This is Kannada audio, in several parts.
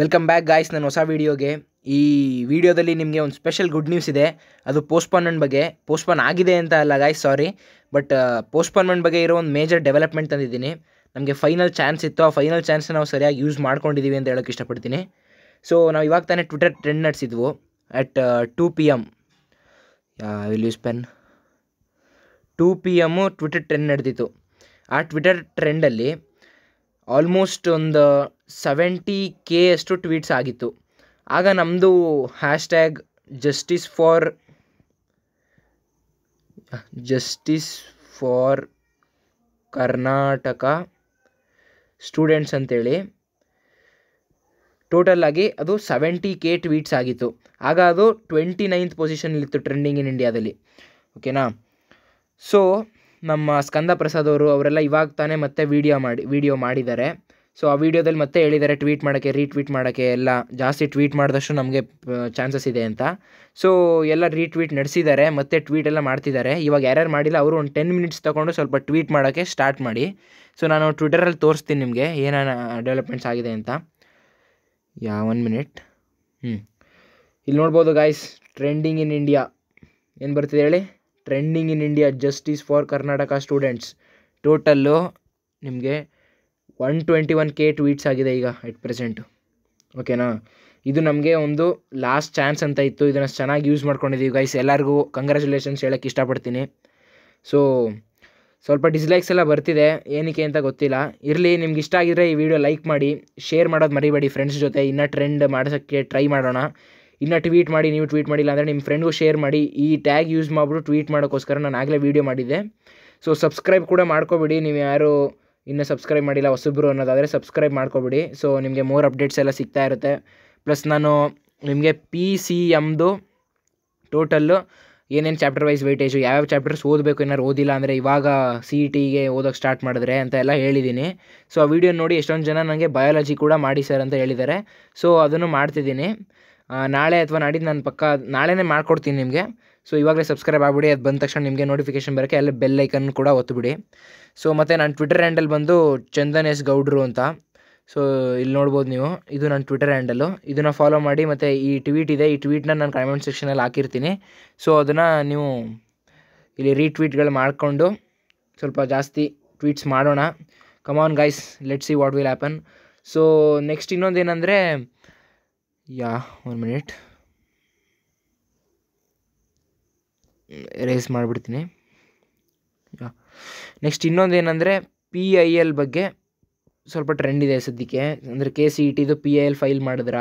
ವೆಲ್ಕಮ್ ಬ್ಯಾಕ್ ಗಾಯ್ಸ್ ನನ್ನ ಹೊಸ ವೀಡಿಯೋಗೆ ಈ ವಿಡಿಯೋದಲ್ಲಿ ನಿಮಗೆ ಒಂದು ಸ್ಪೆಷಲ್ ಗುಡ್ ನ್ಯೂಸ್ ಇದೆ ಅದು ಪೋಸ್ಟ್ಪೋನ್ಮೆಂಟ್ ಬಗ್ಗೆ ಪೋಸ್ಟ್ಪೋನ್ ಆಗಿದೆ ಅಂತ ಅಲ್ಲ ಗಾಯ್ಸ್ ಸಾರಿ ಬಟ್ ಪೋಸ್ಟ್ಪೋನ್ಮೆಂಟ್ ಬಗ್ಗೆ ಇರೋ ಒಂದು ಮೇಜರ್ ಡೆವಲಪ್ಮೆಂಟ್ ತಂದಿದ್ದೀನಿ ನಮಗೆ ಫೈನಲ್ ಚಾನ್ಸ್ ಇತ್ತು ಆ ಫೈನಲ್ ಚಾನ್ಸ್ ನಾವು ಸರಿಯಾಗಿ ಯೂಸ್ ಮಾಡ್ಕೊಂಡಿದ್ದೀವಿ ಅಂತ ಹೇಳೋಕ್ಕೆ ಇಷ್ಟಪಡ್ತೀನಿ ಸೊ ನಾವು ಇವಾಗ ತಾನೇ ಟ್ವಿಟರ್ ಟ್ರೆಂಡ್ ನಡೆಸಿದ್ವು at two p m will use pen two p m Twitter trend ನಡೆದಿತ್ತು ಆ ಟ್ವಿಟರ್ ಟ್ರೆಂಡಲ್ಲಿ ಆಲ್ಮೋಸ್ಟ್ ಒಂದು ಸೆವೆಂಟಿ ಕೆ ಅಷ್ಟು ಟ್ವೀಟ್ಸ್ ಆಗಿತ್ತು ಆಗ ನಮ್ಮದು hashtag justice for justice for Karnataka students ಅಂತೇಳಿ ಟೋಟಲ್ ಆಗಿ ಅದು ಸೆವೆಂಟಿ ಕೆ ಟ್ವೀಟ್ಸ್ ಆಗಿತ್ತು ಆಗ ಅದು ಟ್ವೆಂಟಿ ನೈನ್ತ್ ಪೊಸಿಷನಲ್ಲಿತ್ತು ಟ್ರೆಂಡಿಂಗ್ ಇನ್ ಇಂಡಿಯಾದಲ್ಲಿ ಓಕೆನಾ ಸೊ ನಮ್ಮ ಸ್ಕಂದ ಪ್ರಸಾದ್ ಅವರು ಅವರೆಲ್ಲ ಇವಾಗ ತಾನೇ ಮತ್ತೆ ವೀಡಿಯೋ ಮಾಡಿ ವೀಡಿಯೋ ಮಾಡಿದ್ದಾರೆ ಸೊ ಆ ವೀಡಿಯೋದಲ್ಲಿ ಮತ್ತೆ ಹೇಳಿದ್ದಾರೆ ಟ್ವೀಟ್ ಮಾಡೋಕ್ಕೆ ರೀಟ್ವೀಟ್ ಮಾಡೋಕ್ಕೆ ಎಲ್ಲ ಜಾಸ್ತಿ ಟ್ವೀಟ್ ಮಾಡಿದಷ್ಟು ನಮಗೆ ಚಾನ್ಸಸ್ ಇದೆ ಅಂತ ಸೊ ಎಲ್ಲ ರೀಟ್ವೀಟ್ ನಡೆಸಿದ್ದಾರೆ ಮತ್ತೆ ಟ್ವೀಟ್ ಎಲ್ಲ ಮಾಡ್ತಿದ್ದಾರೆ ಇವಾಗ ಯಾರ್ಯಾರು ಮಾಡಿಲ್ಲ ಅವರು ಒಂದು ಟೆನ್ ಮಿನಿಟ್ಸ್ ತೊಗೊಂಡು ಸ್ವಲ್ಪ ಟ್ವೀಟ್ ಮಾಡೋಕ್ಕೆ ಸ್ಟಾರ್ಟ್ ಮಾಡಿ ಸೊ ನಾನು ಟ್ವಿಟರಲ್ಲಿ ತೋರಿಸ್ತೀನಿ ನಿಮಗೆ ಏನಾನ ಡೆವಲಪ್ಮೆಂಟ್ಸ್ ಆಗಿದೆ ಅಂತ ಯಾ ಒನ್ ಮಿನಿಟ್ ಹ್ಞೂ ಇಲ್ಲಿ ನೋಡ್ಬೋದು ಗಾಯ್ಸ್ ಟ್ರೆಂಡಿಂಗ್ ಇನ್ ಇಂಡಿಯಾ ಏನು ಬರ್ತಿದೆ ಹೇಳಿ trending in India justice for Karnataka students total ನಿಮಗೆ one twenty one k tweets ಆಗಿದೆ ಈಗ ಎಟ್ ಪ್ರೆಸೆಂಟು ಓಕೆನಾ ಇದು ನಮಗೆ ಒಂದು ಲಾಸ್ಟ್ ಚಾನ್ಸ್ ಅಂತ ಇತ್ತು ಇದನ್ನು ಚೆನ್ನಾಗಿ ಯೂಸ್ ಮಾಡ್ಕೊಂಡಿದ್ದೀವಿ ಗೈಸ್ ಎಲ್ಲರಿಗೂ ಕಂಗ್ರ್ಯಾಚುಲೇಷನ್ಸ್ ಹೇಳೋಕ್ಕೆ ಇಷ್ಟಪಡ್ತೀನಿ ಸೊ ಸ್ವಲ್ಪ ಡಿಸ್ಲೈಕ್ಸ್ ಎಲ್ಲ ಬರ್ತಿದೆ ಏನಕ್ಕೆ ಅಂತ ಗೊತ್ತಿಲ್ಲ ಇರಲಿ ನಿಮ್ಗೆ ಇಷ್ಟ ಆಗಿದ್ರೆ ಈ ವಿಡಿಯೋ ಲೈಕ್ ಮಾಡಿ ಶೇರ್ ಮಾಡೋದು ಮರಿಬೇಡಿ ಫ್ರೆಂಡ್ಸ್ ಜೊತೆ ಇನ್ನೂ ಟ್ರೆಂಡ್ ಮಾಡಿಸೋಕ್ಕೆ ಟ್ರೈ ಮಾಡೋಣ ಇನ್ನು ಟ್ವೀಟ್ ಮಾಡಿ ನೀವು ಟ್ವೀಟ್ ಮಾಡಿಲ್ಲ ಅಂದರೆ ನಿಮ್ಮ ಫ್ರೆಂಡ್ಗೂ ಶೇರ್ ಮಾಡಿ ಈ ಟ್ಯಾಗ್ ಯೂಸ್ ಮಾಡಿಬಿಟ್ಟು ಟ್ವೀಟ್ ಮಾಡೋಕ್ಕೋಸ್ಕರ ನಾನು ಆಗಲೇ ವೀಡಿಯೋ ಮಾಡಿದ್ದೆ ಸೊ ಸಬ್ಸ್ಕ್ರೈಬ್ ಕೂಡ ಮಾಡ್ಕೋಬಿಡಿ ನೀವು ಯಾರು ಇನ್ನೂ ಸಬ್ಸ್ಕ್ರೈಬ್ ಮಾಡಿಲ್ಲ ಹೊಸಬ್ರು ಅನ್ನೋದಾದರೆ ಸಬ್ಸ್ಕ್ರೈಬ್ ಮಾಡ್ಕೋಬಿಡಿ ಸೊ ನಿಮಗೆ ಮೋರ್ ಅಪ್ಡೇಟ್ಸ್ ಎಲ್ಲ ಸಿಗ್ತಾ ಇರುತ್ತೆ ಪ್ಲಸ್ ನಾನು ನಿಮಗೆ ಪಿ ಸಿ ಎಮ್ದು ಟೋಟಲ್ಲು ಏನೇನು ಚಾಪ್ಟರ್ ವೈಸ್ ವೆಯ್ಟೇಜು ಯಾವ್ಯಾವ ಚಾಪ್ಟರ್ಸ್ ಓದಬೇಕು ಏನಾರು ಓದಿಲ್ಲ ಅಂದರೆ ಇವಾಗ ಸಿ ಇ e ಟಿಗೆ ಓದೋಕ್ಕೆ ಸ್ಟಾರ್ಟ್ ಮಾಡಿದ್ರೆ ಅಂತ ಎಲ್ಲ ಹೇಳಿದ್ದೀನಿ ಸೊ ಆ ವೀಡಿಯೋ ನೋಡಿ ಎಷ್ಟೊಂದು ಜನ ನನಗೆ ಬಯಾಲಜಿ ಕೂಡ ಮಾಡಿ ಸರ್ ಅಂತ ಹೇಳಿದ್ದಾರೆ ಸೊ ಅದನ್ನು ಮಾಡ್ತಿದ್ದೀನಿ ನಾಳೆ ಅಥವಾ ನಾಡಿದ್ದು ನಾನು ಪಕ್ಕ ನಾಳೆನೇ ಮಾಡ್ಕೊಡ್ತೀನಿ ನಿಮಗೆ ಸೊ ಇವಾಗಲೇ ಸಬ್ಸ್ಕ್ರೈಬ್ ಆಗಿಬಿಡಿ ಅದು ಬಂದ ತಕ್ಷಣ ನಿಮಗೆ ನೋಟಿಫಿಕೇಶನ್ ಬರೋಕ್ಕೆ ಅಲ್ಲಿ ಬೆಲ್ ಐಕನ್ ಕೂಡ ಒತ್ತುಬಿಡಿ ಸೊ ಮತ್ತು ನಾನು ಟ್ವಿಟರ್ ಹ್ಯಾಂಡಲ್ ಬಂದು ಚಂದನ್ ಎಸ್ ಗೌಡ್ರು ಅಂತ ಸೊ ಇಲ್ಲಿ ನೋಡ್ಬೋದು ನೀವು ಇದು ನನ್ನ ಟ್ವಿಟರ್ ಹ್ಯಾಂಡಲ್ಲು ಇದನ್ನು ಫಾಲೋ ಮಾಡಿ ಮತ್ತು ಈ ಟ್ವೀಟ್ ಇದೆ ಈ ಟ್ವೀಟ್ನ ನಾನು ಕಮೆಂಟ್ ಸೆಕ್ಷನಲ್ಲಿ ಹಾಕಿರ್ತೀನಿ ಸೊ ಅದನ್ನು ನೀವು ಇಲ್ಲಿ ರೀಟ್ವೀಟ್ಗಳು ಮಾಡಿಕೊಂಡು ಸ್ವಲ್ಪ ಜಾಸ್ತಿ ಟ್ವೀಟ್ಸ್ ಮಾಡೋಣ come on guys let see what will happen so next ಇನ್ನೊಂದು ಏನಂದರೆ ಯಾ ಒನ್ ಮಿನಿಟ್ ರೇಸ್ ಮಾಡಿಬಿಡ್ತೀನಿ ನೆಕ್ಸ್ಟ್ ಇನ್ನೊಂದು ಏನಂದರೆ ಪಿ ಐ ಎಲ್ ಬಗ್ಗೆ ಸ್ವಲ್ಪ ಟ್ರೆಂಡ್ ಇದೆ ಸದ್ಯಕ್ಕೆ ಅಂದರೆ ಕೆ ಸಿ ಇ e ಟಿದು ಪಿ ಐ ಎಲ್ ಫೈಲ್ ಮಾಡಿದ್ರ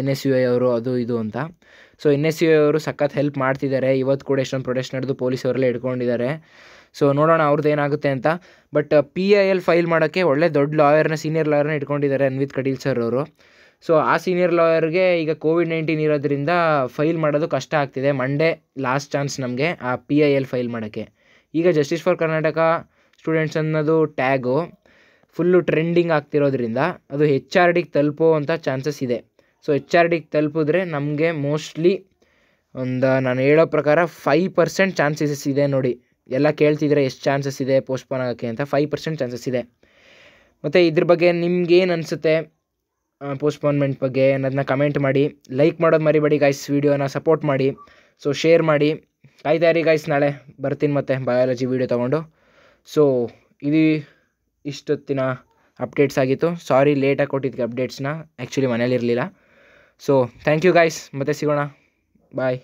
ಎನ್ ಎಸ್ ಯು ಐ ಅವರು ಅದು ಇದು ಅಂತ so n s u i ಅವರು ಸಖತ್ ಹೆಲ್ಪ್ ಮಾಡ್ತಿದ್ದಾರೆ ಇವತ್ತು ಕೂಡ ಎಷ್ಟೊಂದು ಪ್ರೊಟೆಸ್ಟ್ ನಡೆದು ಪೊಲೀಸ್ ಅವರೆಲ್ಲ ಇಟ್ಕೊಂಡಿದ್ದಾರೆ ಸೊ ನೋಡೋಣ ಅವ್ರದ್ದು ಏನಾಗುತ್ತೆ ಅಂತ but p i l file ಮಾಡೋಕ್ಕೆ ಒಳ್ಳೆ ದೊಡ್ಡ ಲಾಯರ್ನ ಸೀನಿಯರ್ ಲಾಯರ್ನ ಇಟ್ಕೊಂಡಿದ್ದಾರೆ ಅನ್ವಿತ್ ಕಟೀಲ್ ಸರ್ ಅವರು ಸೊ ಆ ಸೀನಿಯರ್ ಲಾಯರ್ಗೆ ಈಗ ಕೋವಿಡ್ ನೈನ್ಟೀನ್ ಇರೋದ್ರಿಂದ ಫೈಲ್ ಮಾಡೋದು ಕಷ್ಟ ಆಗ್ತಿದೆ ಮಂಡೇ ಲಾಸ್ಟ್ ಚಾನ್ಸ್ ನಮಗೆ ಆ ಪಿ ಐ ಎಲ್ ಫೈಲ್ ಮಾಡೋಕ್ಕೆ ಈಗ ಜಸ್ಟಿಸ್ ಫಾರ್ ಕರ್ನಾಟಕ ಸ್ಟೂಡೆಂಟ್ಸ್ ಅನ್ನೋದು ಟ್ಯಾಗು ಫುಲ್ಲು ಟ್ರೆಂಡಿಂಗ್ ಆಗ್ತಿರೋದ್ರಿಂದ ಅದು ಹೆಚ್ ಆರ್ ಡಿಗೆ ತಲುಪೋ ಚಾನ್ಸಸ್ ಇದೆ ಸೊ ಹೆಚ್ ಆರ್ ಡಿಗೆ ತಲುಪಿದ್ರೆ ನಮಗೆ ಮೋಸ್ಟ್ಲಿ ಒಂದು ನಾನು ಹೇಳೋ ಪ್ರಕಾರ ಫೈವ್ ಪರ್ಸೆಂಟ್ ಚಾನ್ಸಸ್ ಇದೆ ನೋಡಿ ಎಲ್ಲ ಕೇಳ್ತಿದ್ರೆ ಎಷ್ಟು ಚಾನ್ಸಸ್ ಇದೆ ಪೋಸ್ಟ್ಪೋನ್ ಆಗೋಕ್ಕೆ ಅಂತ ಫೈವ್ ಪರ್ಸೆಂಟ್ ಚಾನ್ಸಸ್ ಇದೆ ಮತ್ತು ಇದ್ರ ಬಗ್ಗೆ ನಿಮ್ಗೇನು ಅನಿಸುತ್ತೆ ಪೋಸ್ಟ್ಪೋನ್ಮೆಂಟ್ ಬಗ್ಗೆ ಅನ್ನೋದನ್ನ ಕಮೆಂಟ್ ಮಾಡಿ ಲೈಕ್ ಮಾಡೋದು ಮರಿಬೇಡಿ ಗಾಯ್ಸ್ ವೀಡಿಯೋನ ಸಪೋರ್ಟ್ ಮಾಡಿ ಸೊ ಶೇರ್ ಮಾಡಿ ಕಾಯ್ತಾ ಇರಿ ಗಾಯ್ಸ್ ನಾಳೆ ಬರ್ತೀನಿ ಮತ್ತೆ ಬಯಾಲಜಿ ವೀಡಿಯೋ ತೊಗೊಂಡು ಸೊ ಇದು ಇಷ್ಟೊತ್ತಿನ ಅಪ್ಡೇಟ್ಸ್ ಆಗಿತ್ತು ಸಾರಿ ಲೇಟಾಗಿ ಕೊಟ್ಟಿದ್ದಕ್ಕೆ ಅಪ್ಡೇಟ್ಸ್ನ ಆ್ಯಕ್ಚುಲಿ ಮನೇಲಿರಲಿಲ್ಲ ಸೊ ಥ್ಯಾಂಕ್ ಯು ಗಾಯ್ಸ್ ಮತ್ತೆ ಸಿಗೋಣ ಬಾಯ್